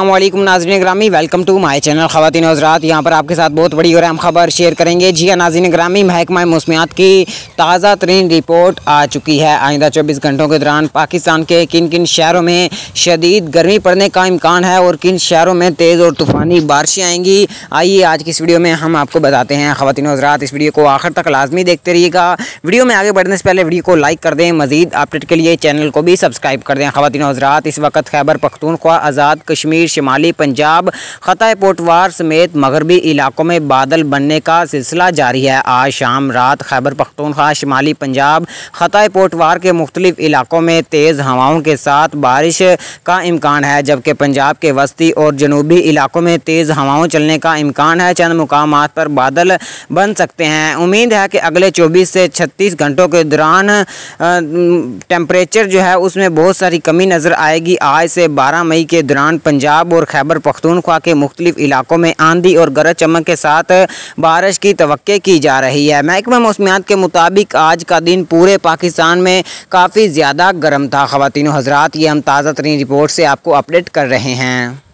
अल्लाम नाजरन ग्रामी welcome to my channel खातिन हजरात यहाँ पर आपके साथ बहुत बड़ी और अहम खबर शेयर करेंगे जी हाँ नाजरन ग्रामी महकमा मौसमियात की ताज़ा तरीन रिपोर्ट आ चुकी है आइंदा 24 घंटों के दौरान पाकिस्तान के किन किन शहरों में शदीद गर्मी पड़ने का इम्कान है और किन शहरों में तेज़ और तूफ़ानी बारिशें आएँगी आइए आज की इस वीडियो में हम आपको बताते हैं खातिन हजरात इस वीडियो को आखिर तक लाजमी देखते रहिएगा वीडियो में आगे बढ़ने से पहले वीडियो को लाइक कर दें मजीद अपडेट के लिए चैनल को भी सब्सक्राइब कर दें खातिन हजरात इस वक्त खैबर पखतूनख्वा आज़ाद कश्मीर कश्मीर शिमाली पंजाब ख़तः पोटवार समेत मगरबी इलाकों में बादल बनने का सिलसिला जारी है आज शाम रात खैबर पख्तूनख्वा शिमाली पंजाब ख़तः पोटवार के मुख्तलिफ इलाकों में तेज़ हवाओं के साथ बारिश का इम्कान है जबकि पंजाब के वस्ती और जनूबी इलाकों में तेज़ हवाओं चलने का इम्कान है चंद मुकाम पर बादल बन सकते हैं उम्मीद है कि अगले चौबीस से छत्तीस घंटों के दौरान टेम्परेचर जो है उसमें बहुत सारी कमी नज़र आएगी आज से बारह मई के दौरान पंजाब पंजाब और खैबर पख्तूनख्वा के मुख्तलिफ इलाकों में आंधी और गरज चमक के साथ बारिश की तो की जा रही है महकमा मौसमियात के मुताबिक आज का दिन पूरे पाकिस्तान में काफ़ी ज़्यादा गर्म था खातिन हजरात ये हम ताज़ा तरीन रिपोर्ट से आपको अपडेट कर रहे हैं